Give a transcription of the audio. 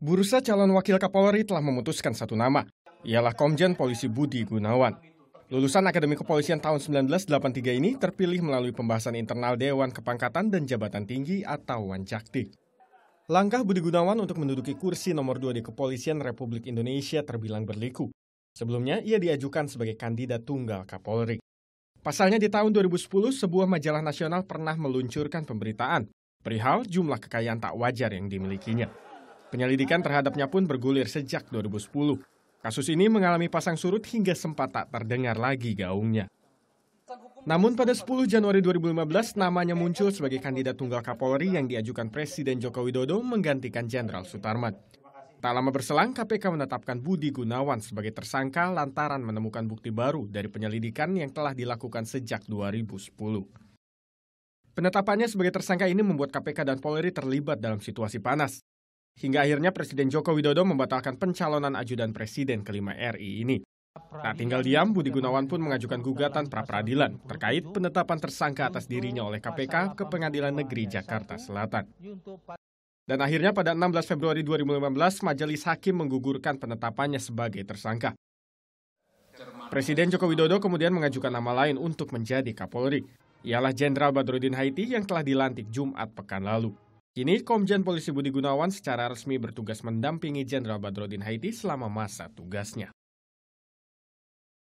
Bursa calon wakil Kapolri telah memutuskan satu nama, ialah Komjen Polisi Budi Gunawan. Lulusan Akademi Kepolisian tahun 1983 ini terpilih melalui pembahasan internal Dewan Kepangkatan dan Jabatan Tinggi atau Wanjakti. Langkah Budi Gunawan untuk menduduki kursi nomor 2 di Kepolisian Republik Indonesia terbilang berliku. Sebelumnya, ia diajukan sebagai kandidat tunggal Kapolri. Pasalnya di tahun 2010, sebuah majalah nasional pernah meluncurkan pemberitaan perihal jumlah kekayaan tak wajar yang dimilikinya. Penyelidikan terhadapnya pun bergulir sejak 2010. Kasus ini mengalami pasang surut hingga sempat tak terdengar lagi gaungnya. Namun pada 10 Januari 2015 namanya muncul sebagai kandidat tunggal Kapolri yang diajukan Presiden Joko Widodo menggantikan Jenderal Sutarman. Tak lama berselang, KPK menetapkan Budi Gunawan sebagai tersangka lantaran menemukan bukti baru dari penyelidikan yang telah dilakukan sejak 2010. Penetapannya sebagai tersangka ini membuat KPK dan Polri terlibat dalam situasi panas. Hingga akhirnya Presiden Joko Widodo membatalkan pencalonan ajudan presiden kelima RI ini. Tak tinggal diam, Budi Gunawan pun mengajukan gugatan pra-peradilan terkait penetapan tersangka atas dirinya oleh KPK ke Pengadilan Negeri Jakarta Selatan. Dan akhirnya pada 16 Februari 2015, Majelis Hakim menggugurkan penetapannya sebagai tersangka. Presiden Joko Widodo kemudian mengajukan nama lain untuk menjadi Kapolri. Ialah Jenderal Badruddin Haiti yang telah dilantik Jumat pekan lalu. Kini Komjen Polisi Budi Gunawan secara resmi bertugas mendampingi Jenderal Badrodin Haiti selama masa tugasnya.